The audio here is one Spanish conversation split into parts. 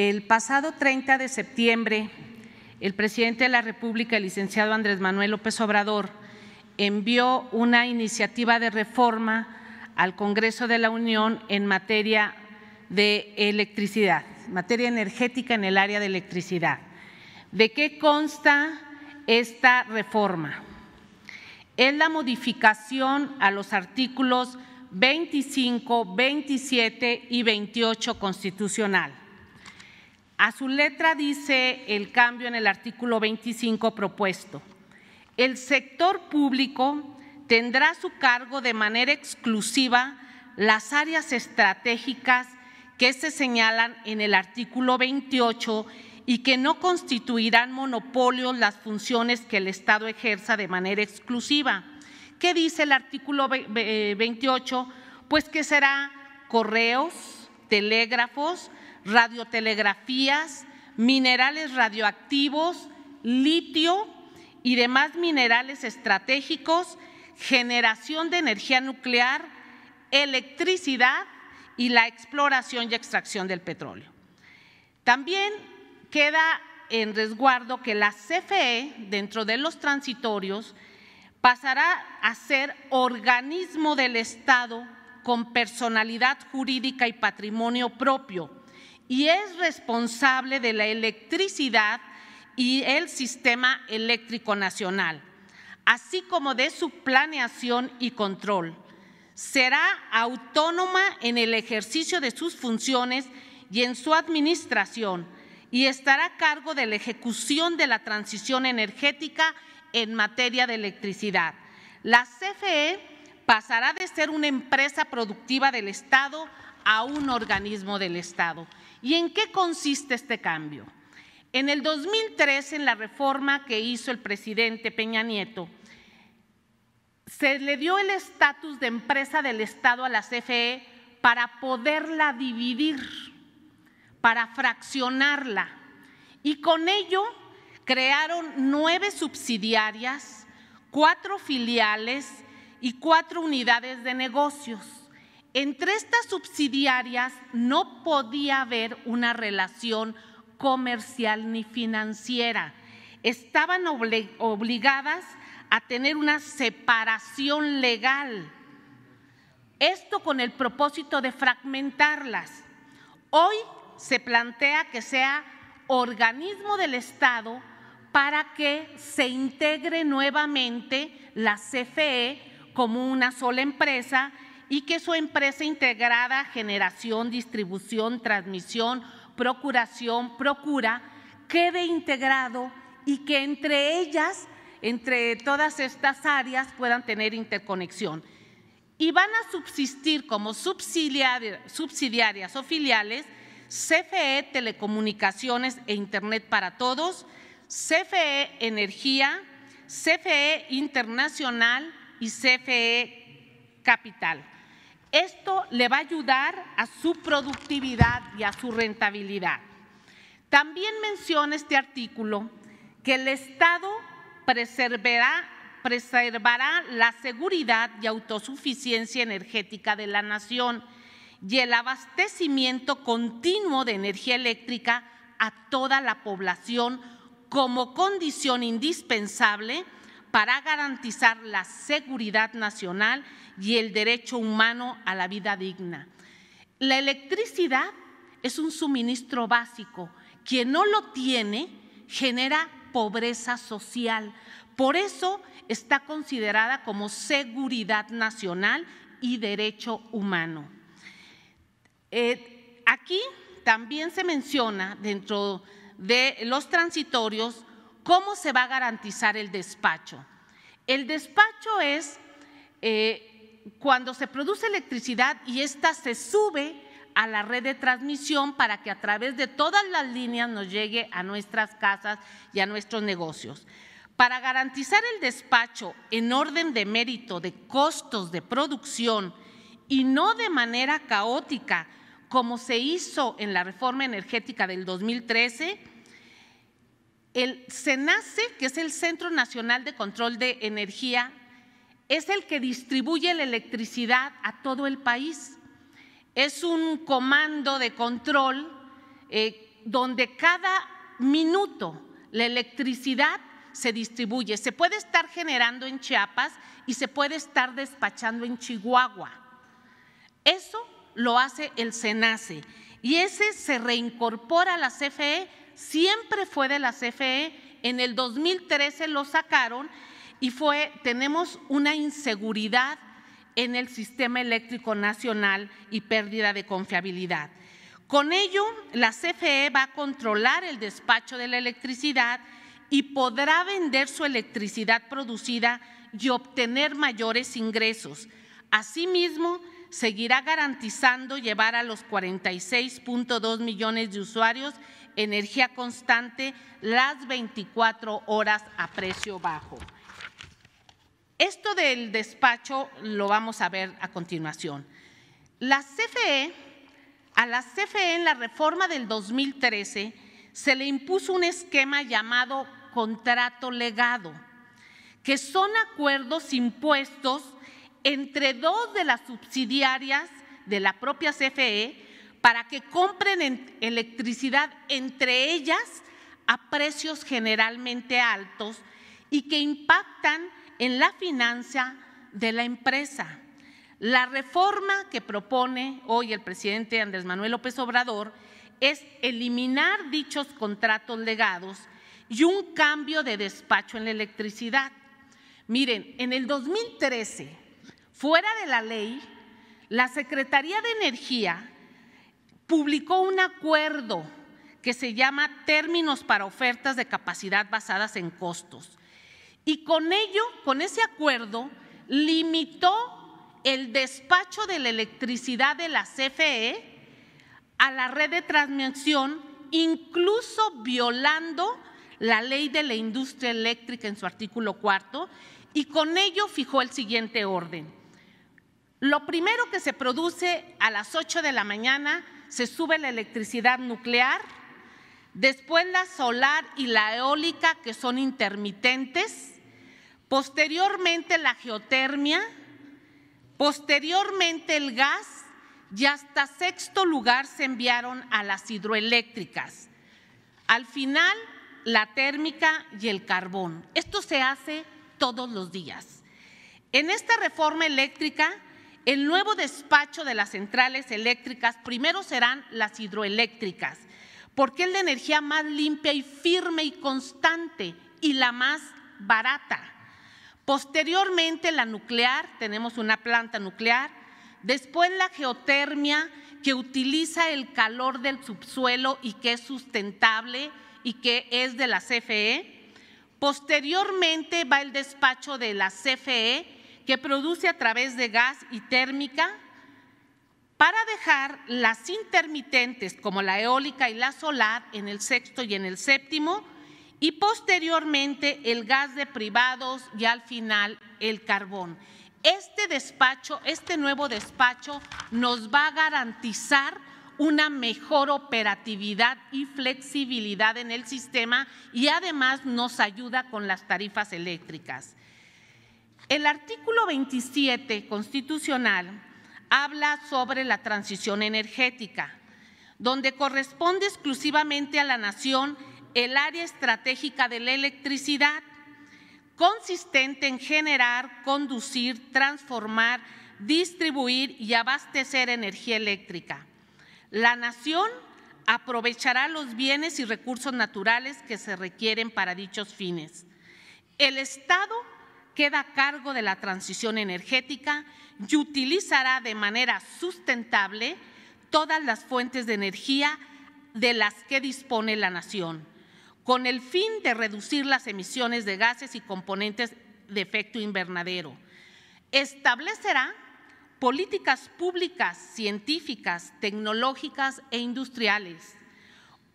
El pasado 30 de septiembre, el presidente de la República, el licenciado Andrés Manuel López Obrador, envió una iniciativa de reforma al Congreso de la Unión en materia de electricidad, materia energética en el área de electricidad. ¿De qué consta esta reforma? Es la modificación a los artículos 25, 27 y 28 constitucional a su letra dice el cambio en el artículo 25 propuesto. El sector público tendrá a su cargo de manera exclusiva las áreas estratégicas que se señalan en el artículo 28 y que no constituirán monopolios las funciones que el Estado ejerza de manera exclusiva. ¿Qué dice el artículo 28? Eh, pues que será correos, telégrafos, radiotelegrafías, minerales radioactivos, litio y demás minerales estratégicos, generación de energía nuclear, electricidad y la exploración y extracción del petróleo. También queda en resguardo que la CFE, dentro de los transitorios, pasará a ser organismo del Estado con personalidad jurídica y patrimonio propio y es responsable de la electricidad y el sistema eléctrico nacional, así como de su planeación y control. Será autónoma en el ejercicio de sus funciones y en su administración y estará a cargo de la ejecución de la transición energética en materia de electricidad. La CFE pasará de ser una empresa productiva del Estado a un organismo del Estado. ¿Y en qué consiste este cambio? En el 2003, en la reforma que hizo el presidente Peña Nieto, se le dio el estatus de empresa del Estado a la CFE para poderla dividir, para fraccionarla. Y con ello crearon nueve subsidiarias, cuatro filiales y cuatro unidades de negocios entre estas subsidiarias no podía haber una relación comercial ni financiera. Estaban obligadas a tener una separación legal. Esto con el propósito de fragmentarlas. Hoy se plantea que sea organismo del Estado para que se integre nuevamente la CFE como una sola empresa y que su empresa integrada generación, distribución, transmisión, procuración, procura, quede integrado y que entre ellas, entre todas estas áreas, puedan tener interconexión. Y van a subsistir como subsidiarias, o filiales CFE Telecomunicaciones e Internet para Todos, CFE Energía, CFE Internacional y CFE Capital. Esto le va a ayudar a su productividad y a su rentabilidad. También menciona este artículo que el Estado preservará, la seguridad y autosuficiencia energética de la nación y el abastecimiento continuo de energía eléctrica a toda la población como condición indispensable para garantizar la seguridad nacional y el derecho humano a la vida digna. La electricidad es un suministro básico. Quien no lo tiene genera pobreza social. Por eso está considerada como seguridad nacional y derecho humano. Eh, aquí también se menciona dentro de los transitorios ¿Cómo se va a garantizar el despacho? El despacho es eh, cuando se produce electricidad y esta se sube a la red de transmisión para que a través de todas las líneas nos llegue a nuestras casas y a nuestros negocios. Para garantizar el despacho en orden de mérito de costos de producción y no de manera caótica, como se hizo en la reforma energética del 2013, el SENACE, que es el Centro Nacional de Control de Energía, es el que distribuye la electricidad a todo el país. Es un comando de control eh, donde cada minuto la electricidad se distribuye. Se puede estar generando en Chiapas y se puede estar despachando en Chihuahua. Eso lo hace el SENACE y ese se reincorpora a la CFE siempre fue de la CFE, en el 2013 lo sacaron y fue, tenemos una inseguridad en el sistema eléctrico nacional y pérdida de confiabilidad. Con ello, la CFE va a controlar el despacho de la electricidad y podrá vender su electricidad producida y obtener mayores ingresos. Asimismo, seguirá garantizando llevar a los 46.2 millones de usuarios energía constante las 24 horas a precio bajo. Esto del despacho lo vamos a ver a continuación. La CFE, a la CFE en la reforma del 2013 se le impuso un esquema llamado contrato legado, que son acuerdos impuestos entre dos de las subsidiarias de la propia CFE para que compren electricidad entre ellas a precios generalmente altos y que impactan en la financia de la empresa. La reforma que propone hoy el presidente Andrés Manuel López Obrador es eliminar dichos contratos legados y un cambio de despacho en la electricidad. Miren, en el 2013, fuera de la ley, la Secretaría de Energía publicó un acuerdo que se llama Términos para Ofertas de Capacidad Basadas en Costos. Y con ello, con ese acuerdo, limitó el despacho de la electricidad de la CFE a la red de transmisión, incluso violando la ley de la industria eléctrica en su artículo cuarto, y con ello fijó el siguiente orden. Lo primero que se produce a las 8 de la mañana se sube la electricidad nuclear, después la solar y la eólica, que son intermitentes, posteriormente la geotermia, posteriormente el gas y hasta sexto lugar se enviaron a las hidroeléctricas. Al final, la térmica y el carbón. Esto se hace todos los días. En esta reforma eléctrica el nuevo despacho de las centrales eléctricas primero serán las hidroeléctricas, porque es la energía más limpia y firme y constante y la más barata. Posteriormente la nuclear, tenemos una planta nuclear, después la geotermia que utiliza el calor del subsuelo y que es sustentable y que es de la CFE. Posteriormente va el despacho de la CFE que produce a través de gas y térmica para dejar las intermitentes como la eólica y la solar en el sexto y en el séptimo y posteriormente el gas de privados y al final el carbón. Este despacho, este nuevo despacho nos va a garantizar una mejor operatividad y flexibilidad en el sistema y además nos ayuda con las tarifas eléctricas. El artículo 27 constitucional habla sobre la transición energética, donde corresponde exclusivamente a la nación el área estratégica de la electricidad, consistente en generar, conducir, transformar, distribuir y abastecer energía eléctrica. La nación aprovechará los bienes y recursos naturales que se requieren para dichos fines. El Estado queda a cargo de la transición energética y utilizará de manera sustentable todas las fuentes de energía de las que dispone la nación, con el fin de reducir las emisiones de gases y componentes de efecto invernadero. Establecerá políticas públicas, científicas, tecnológicas e industriales,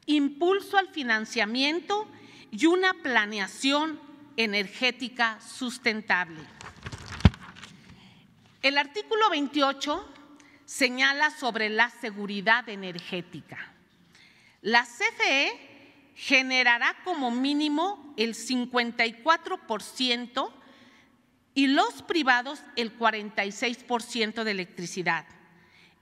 impulso al financiamiento y una planeación energética sustentable. El artículo 28 señala sobre la seguridad energética. La CFE generará como mínimo el 54% y los privados el 46% de electricidad.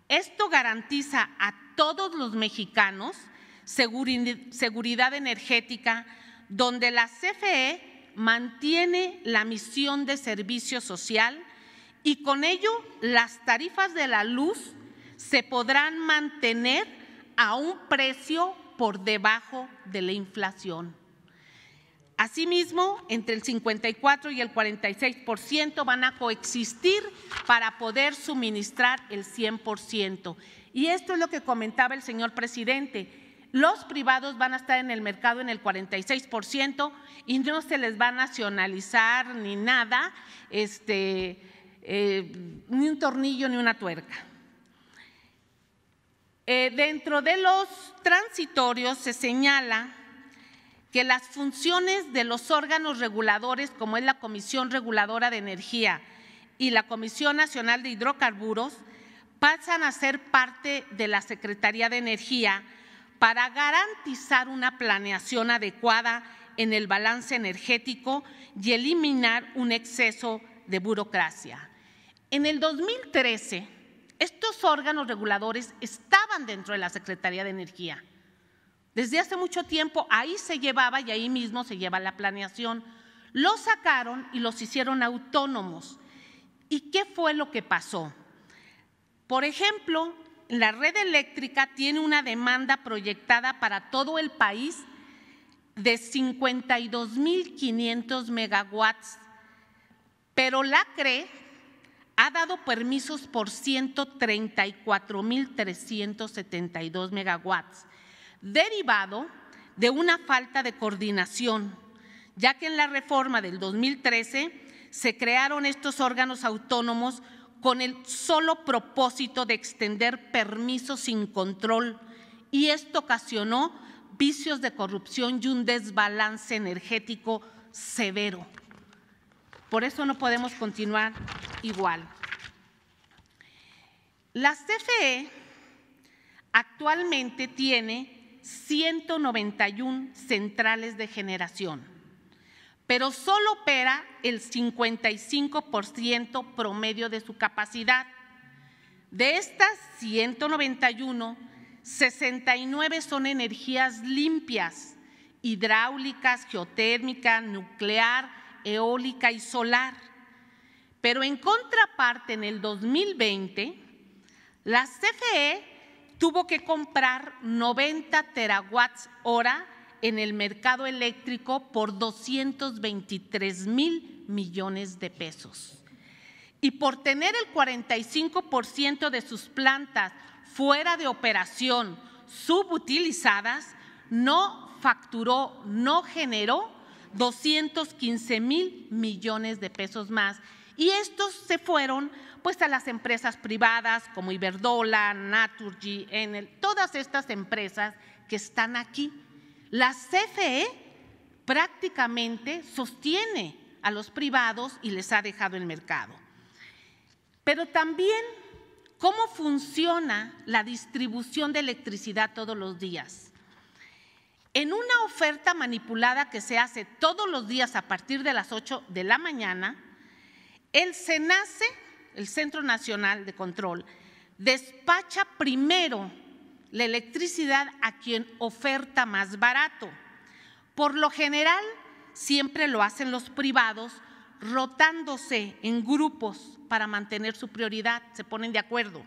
Esto garantiza a todos los mexicanos seguridad energética, donde la CFE mantiene la misión de servicio social y con ello las tarifas de la luz se podrán mantener a un precio por debajo de la inflación. Asimismo, entre el 54 y el 46% van a coexistir para poder suministrar el 100%. Y esto es lo que comentaba el señor presidente los privados van a estar en el mercado en el 46% y no se les va a nacionalizar ni nada, este, eh, ni un tornillo ni una tuerca. Eh, dentro de los transitorios se señala que las funciones de los órganos reguladores, como es la Comisión Reguladora de Energía y la Comisión Nacional de Hidrocarburos, pasan a ser parte de la Secretaría de Energía, para garantizar una planeación adecuada en el balance energético y eliminar un exceso de burocracia. En el 2013, estos órganos reguladores estaban dentro de la Secretaría de Energía. Desde hace mucho tiempo ahí se llevaba y ahí mismo se lleva la planeación. Los sacaron y los hicieron autónomos. ¿Y qué fue lo que pasó? Por ejemplo, la red eléctrica tiene una demanda proyectada para todo el país de 52.500 megawatts, pero la CRE ha dado permisos por 134.372 megawatts, derivado de una falta de coordinación, ya que en la reforma del 2013 se crearon estos órganos autónomos con el solo propósito de extender permisos sin control y esto ocasionó vicios de corrupción y un desbalance energético severo. Por eso no podemos continuar igual. La CFE actualmente tiene 191 centrales de generación pero solo opera el 55% promedio de su capacidad. De estas 191, 69 son energías limpias, hidráulicas, geotérmica, nuclear, eólica y solar. Pero en contraparte, en el 2020, la CFE tuvo que comprar 90 terawatts hora en el mercado eléctrico por 223 mil millones de pesos. Y por tener el 45% de sus plantas fuera de operación subutilizadas, no facturó, no generó 215 mil millones de pesos más. Y estos se fueron pues, a las empresas privadas como Iberdola, Naturgy, Enel, todas estas empresas que están aquí la CFE prácticamente sostiene a los privados y les ha dejado el mercado. Pero también cómo funciona la distribución de electricidad todos los días. En una oferta manipulada que se hace todos los días a partir de las 8 de la mañana, el SENACE, el Centro Nacional de Control, despacha primero la electricidad a quien oferta más barato. Por lo general, siempre lo hacen los privados rotándose en grupos para mantener su prioridad, se ponen de acuerdo.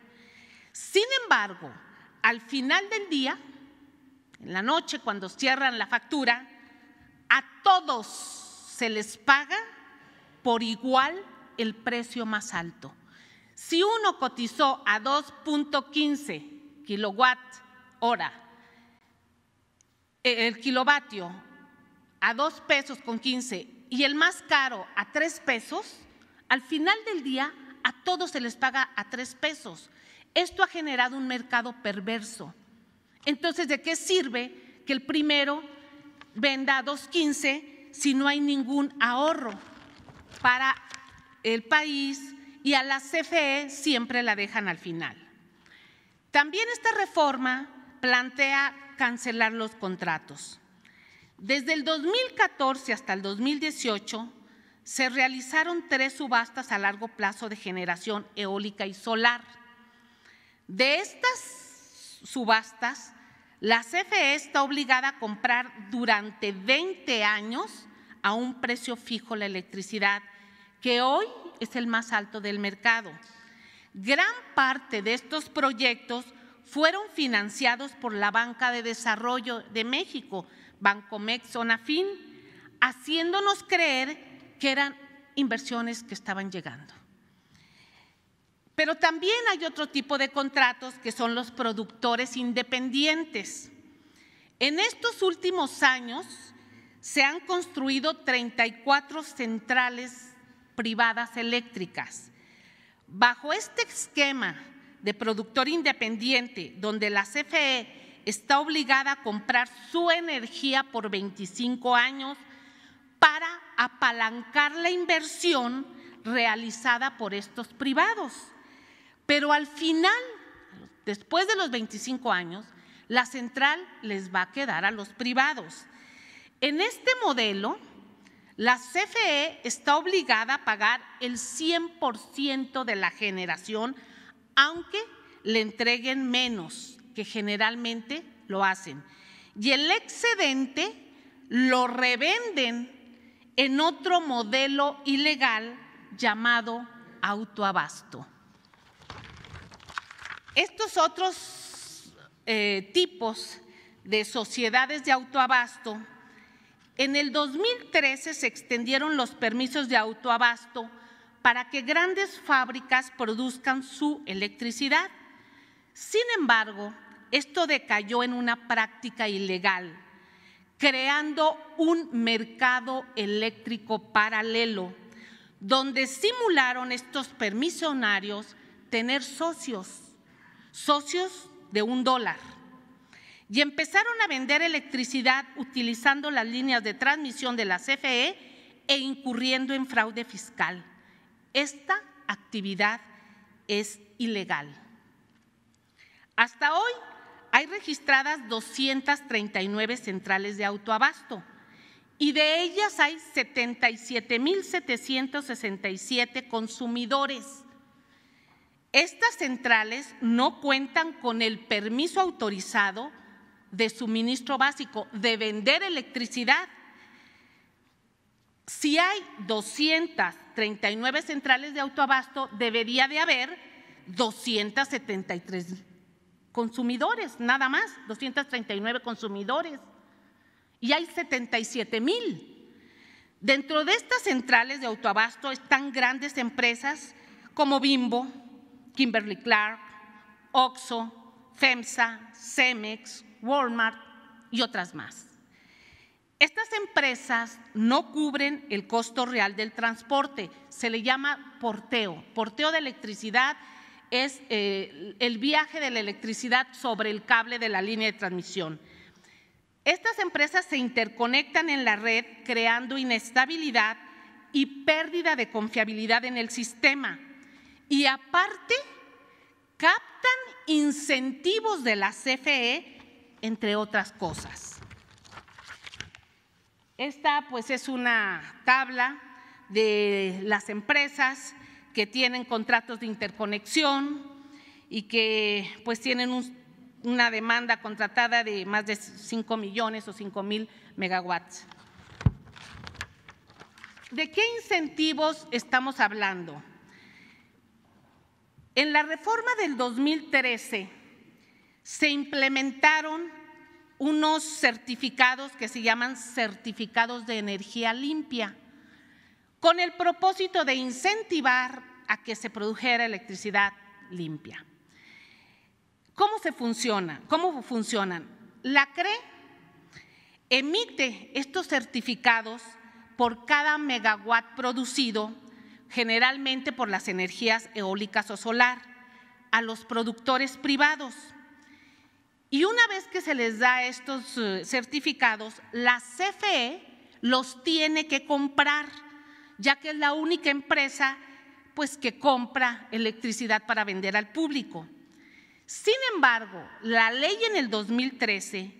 Sin embargo, al final del día, en la noche cuando cierran la factura, a todos se les paga por igual el precio más alto. Si uno cotizó a 2.15 kilowatt hora, e, el kilovatio a dos pesos con 15 y el más caro a tres pesos, al final del día a todos se les paga a tres pesos. Esto ha generado un mercado perverso. Entonces, ¿de qué sirve que el primero venda a 2.15 si no hay ningún ahorro para el país y a la CFE siempre la dejan al final? También esta reforma plantea cancelar los contratos. Desde el 2014 hasta el 2018 se realizaron tres subastas a largo plazo de generación eólica y solar. De estas subastas, la CFE está obligada a comprar durante 20 años a un precio fijo la electricidad, que hoy es el más alto del mercado. Gran parte de estos proyectos fueron financiados por la Banca de Desarrollo de México, Bancomex Onafin, haciéndonos creer que eran inversiones que estaban llegando. Pero también hay otro tipo de contratos que son los productores independientes. En estos últimos años se han construido 34 centrales privadas eléctricas Bajo este esquema de productor independiente, donde la CFE está obligada a comprar su energía por 25 años para apalancar la inversión realizada por estos privados. Pero al final, después de los 25 años, la central les va a quedar a los privados. En este modelo, la CFE está obligada a pagar el 100% de la generación, aunque le entreguen menos, que generalmente lo hacen. Y el excedente lo revenden en otro modelo ilegal llamado autoabasto. Estos otros eh, tipos de sociedades de autoabasto en el 2013 se extendieron los permisos de autoabasto para que grandes fábricas produzcan su electricidad. Sin embargo, esto decayó en una práctica ilegal, creando un mercado eléctrico paralelo, donde simularon estos permisionarios tener socios, socios de un dólar y empezaron a vender electricidad utilizando las líneas de transmisión de la CFE e incurriendo en fraude fiscal. Esta actividad es ilegal. Hasta hoy hay registradas 239 centrales de autoabasto y de ellas hay 77.767 consumidores. Estas centrales no cuentan con el permiso autorizado de suministro básico, de vender electricidad. Si hay 239 centrales de autoabasto, debería de haber 273 consumidores, nada más, 239 consumidores. Y hay 77 mil. Dentro de estas centrales de autoabasto están grandes empresas como Bimbo, Kimberly Clark, Oxo, FEMSA, Cemex, Walmart y otras más. Estas empresas no cubren el costo real del transporte, se le llama porteo. Porteo de electricidad es eh, el viaje de la electricidad sobre el cable de la línea de transmisión. Estas empresas se interconectan en la red creando inestabilidad y pérdida de confiabilidad en el sistema. Y aparte, captan incentivos de la CFE entre otras cosas. Esta pues es una tabla de las empresas que tienen contratos de interconexión y que pues tienen una demanda contratada de más de 5 millones o 5 mil megawatts. ¿De qué incentivos estamos hablando? En la reforma del 2013 se implementaron unos certificados que se llaman certificados de energía limpia, con el propósito de incentivar a que se produjera electricidad limpia. ¿Cómo se funciona? ¿Cómo funcionan? La CRE emite estos certificados por cada megawatt producido, generalmente por las energías eólicas o solar, a los productores privados y una vez que se les da estos eh, certificados, la CFE los tiene que comprar, ya que es la única empresa pues que compra electricidad para vender al público. Sin embargo, la ley en el 2013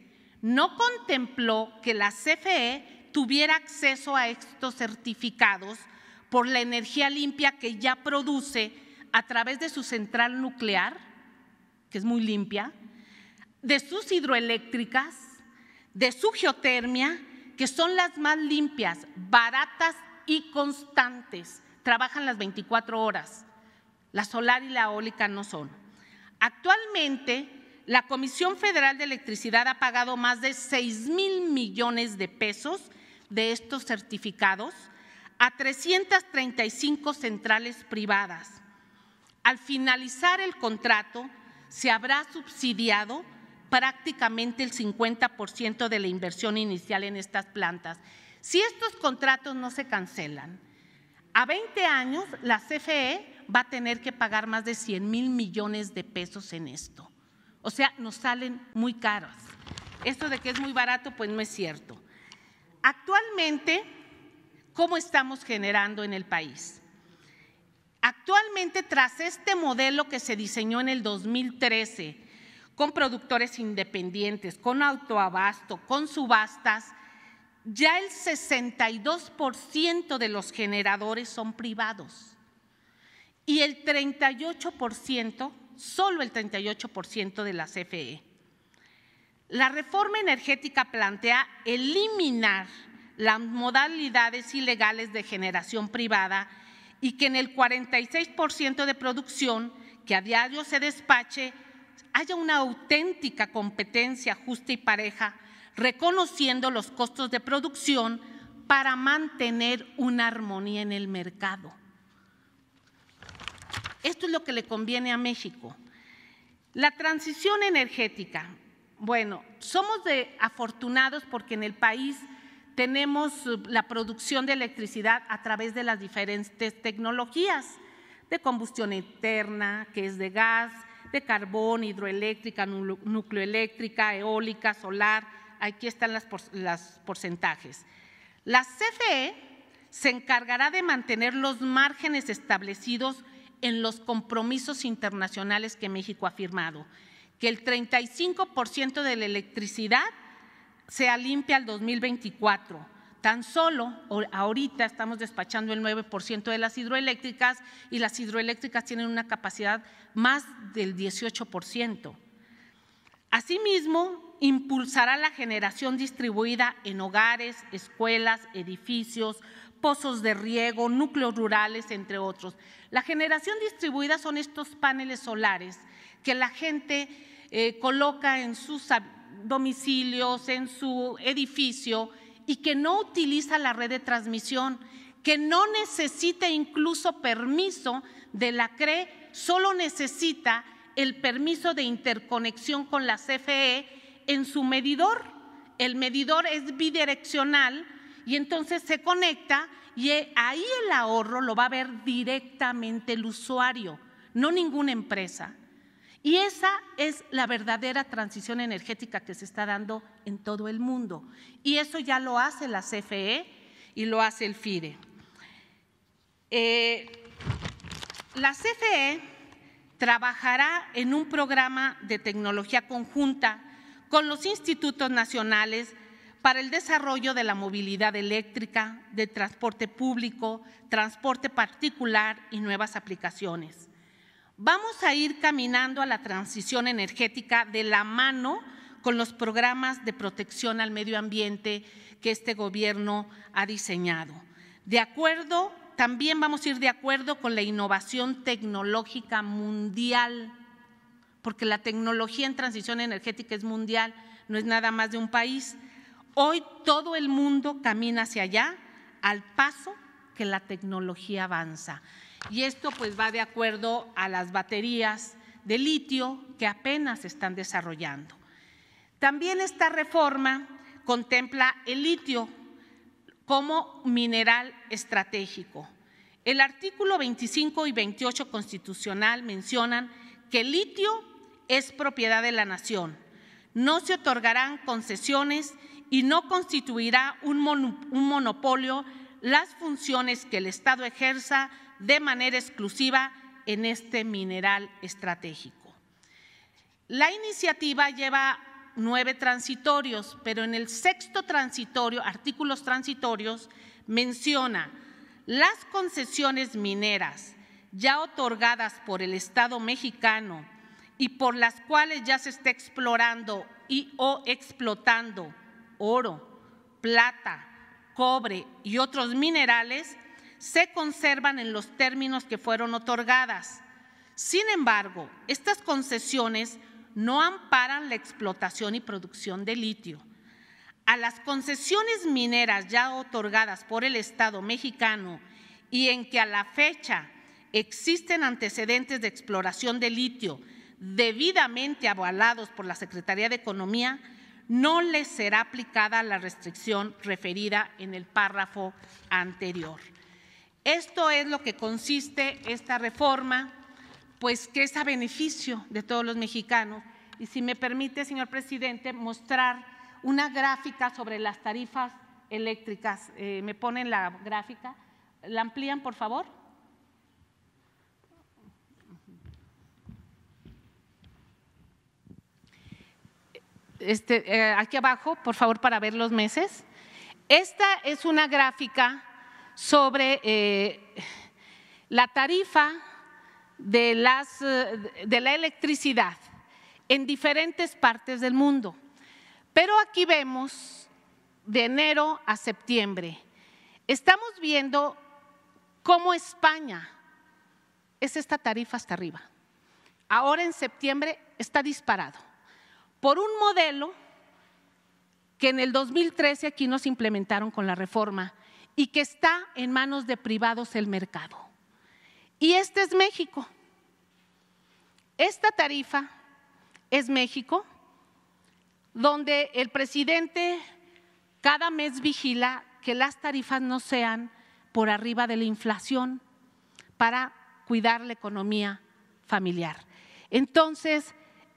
no contempló que la CFE tuviera acceso a estos certificados por la energía limpia que ya produce a través de su central nuclear, que es muy limpia, de sus hidroeléctricas, de su geotermia, que son las más limpias, baratas y constantes. Trabajan las 24 horas. La solar y la eólica no son. Actualmente, la Comisión Federal de Electricidad ha pagado más de 6 mil millones de pesos de estos certificados a 335 centrales privadas. Al finalizar el contrato, se habrá subsidiado prácticamente el 50% de la inversión inicial en estas plantas. Si estos contratos no se cancelan, a 20 años la CFE va a tener que pagar más de 100 mil millones de pesos en esto. O sea, nos salen muy caros. Esto de que es muy barato, pues no es cierto. Actualmente, ¿cómo estamos generando en el país? Actualmente, tras este modelo que se diseñó en el 2013, con productores independientes, con autoabasto, con subastas, ya el 62% de los generadores son privados y el 38%, solo el 38% de la CFE. La reforma energética plantea eliminar las modalidades ilegales de generación privada y que en el 46% de producción que a diario se despache haya una auténtica competencia justa y pareja, reconociendo los costos de producción para mantener una armonía en el mercado. Esto es lo que le conviene a México. La transición energética. Bueno, somos de afortunados porque en el país tenemos eh, la producción de electricidad a través de las diferentes tecnologías de combustión interna, que es de gas, de carbón, hidroeléctrica, nucleoeléctrica, eólica, solar. Aquí están los las porcentajes. La CFE se encargará de mantener los márgenes establecidos en los compromisos internacionales que México ha firmado, que el 35% de la electricidad sea limpia al 2024 Tan solo ahorita estamos despachando el 9% de las hidroeléctricas y las hidroeléctricas tienen una capacidad más del 18%. Asimismo, impulsará la generación distribuida en hogares, escuelas, edificios, pozos de riego, núcleos rurales, entre otros. La generación distribuida son estos paneles solares que la gente eh, coloca en sus domicilios, en su edificio y que no utiliza la red de transmisión, que no necesita incluso permiso de la CRE, solo necesita el permiso de interconexión con la CFE en su medidor. El medidor es bidireccional y entonces se conecta y ahí el ahorro lo va a ver directamente el usuario, no ninguna empresa. Y esa es la verdadera transición energética que se está dando en todo el mundo. Y eso ya lo hace la CFE y lo hace el FIDE. Eh, la CFE trabajará en un programa de tecnología conjunta con los institutos nacionales para el desarrollo de la movilidad eléctrica, de transporte público, transporte particular y nuevas aplicaciones. Vamos a ir caminando a la transición energética de la mano con los programas de protección al medio ambiente que este gobierno ha diseñado. De acuerdo, también vamos a ir de acuerdo con la innovación tecnológica mundial, porque la tecnología en transición energética es mundial, no es nada más de un país. Hoy todo el mundo camina hacia allá al paso que la tecnología avanza. Y esto pues va de acuerdo a las baterías de litio que apenas se están desarrollando. También esta reforma contempla el litio como mineral estratégico. El artículo 25 y 28 constitucional mencionan que el litio es propiedad de la nación. No se otorgarán concesiones y no constituirá un, monopolio las funciones que el Estado ejerza de manera exclusiva en este mineral estratégico. La iniciativa lleva nueve transitorios, pero en el sexto transitorio, artículos transitorios, menciona las concesiones mineras ya otorgadas por el Estado mexicano y por las cuales ya se está explorando y o explotando oro, plata, cobre y otros minerales se conservan en los términos que fueron otorgadas. Sin embargo, estas concesiones no amparan la explotación y producción de litio. A las concesiones mineras ya otorgadas por el Estado mexicano y en que a la fecha existen antecedentes de exploración de litio debidamente avalados por la Secretaría de Economía, no les será aplicada la restricción referida en el párrafo anterior. Esto es lo que consiste esta reforma, pues que es a beneficio de todos los mexicanos. Y si me permite, señor presidente, mostrar una gráfica sobre las tarifas eléctricas. Eh, me ponen la gráfica. ¿La amplían, por favor? Este, eh, aquí abajo, por favor, para ver los meses. Esta es una gráfica sobre eh, la tarifa de, eh, de la electricidad en diferentes partes del mundo. Pero aquí vemos de enero a septiembre. Estamos viendo cómo España es esta tarifa hasta arriba. Ahora en septiembre está disparado por un modelo que en el 2013 aquí nos implementaron con la reforma y que está en manos de privados el mercado. Y este es México. Esta tarifa es México, donde el presidente cada mes vigila que las tarifas no sean por arriba de la inflación para cuidar la economía familiar. Entonces,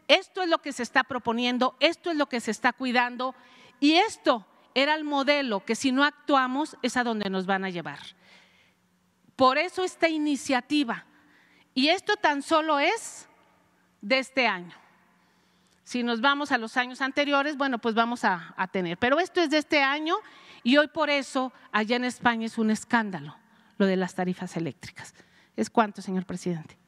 esto es lo que se está proponiendo, esto es lo que se está cuidando y esto era el modelo que si no actuamos es a donde nos van a llevar. Por eso esta iniciativa. Y esto tan solo es de este año. Si nos vamos a los años anteriores, bueno, pues vamos a, a, tener. Pero esto es de este año y hoy por eso allá en España es un escándalo lo de las tarifas eléctricas. ¿Es cuánto, señor presidente?